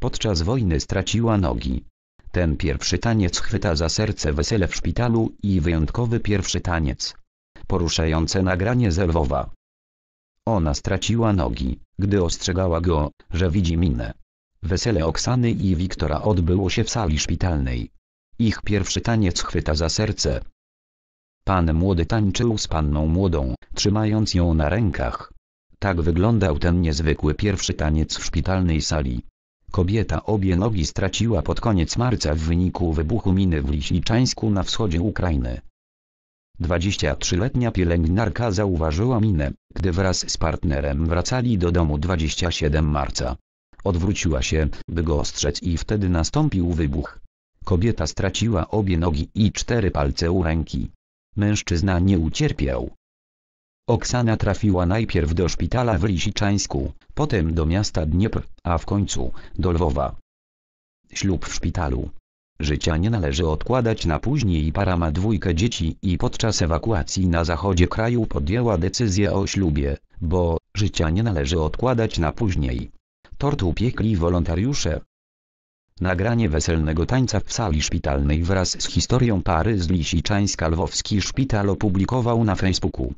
Podczas wojny straciła nogi. Ten pierwszy taniec chwyta za serce wesele w szpitalu i wyjątkowy pierwszy taniec. Poruszające nagranie z Lwowa. Ona straciła nogi, gdy ostrzegała go, że widzi minę. Wesele Oksany i Wiktora odbyło się w sali szpitalnej. Ich pierwszy taniec chwyta za serce. Pan młody tańczył z panną młodą, trzymając ją na rękach. Tak wyglądał ten niezwykły pierwszy taniec w szpitalnej sali. Kobieta obie nogi straciła pod koniec marca w wyniku wybuchu miny w Lisiczańsku na wschodzie Ukrainy. 23-letnia pielęgniarka zauważyła minę, gdy wraz z partnerem wracali do domu 27 marca. Odwróciła się, by go ostrzec i wtedy nastąpił wybuch. Kobieta straciła obie nogi i cztery palce u ręki. Mężczyzna nie ucierpiał. Oksana trafiła najpierw do szpitala w Lisiczańsku, potem do miasta Dniepr, a w końcu, do Lwowa. Ślub w szpitalu. Życia nie należy odkładać na później para ma dwójkę dzieci i podczas ewakuacji na zachodzie kraju podjęła decyzję o ślubie, bo życia nie należy odkładać na później. Tort piekli wolontariusze. Nagranie weselnego tańca w sali szpitalnej wraz z historią pary z Lisiczańska Lwowski Szpital opublikował na Facebooku.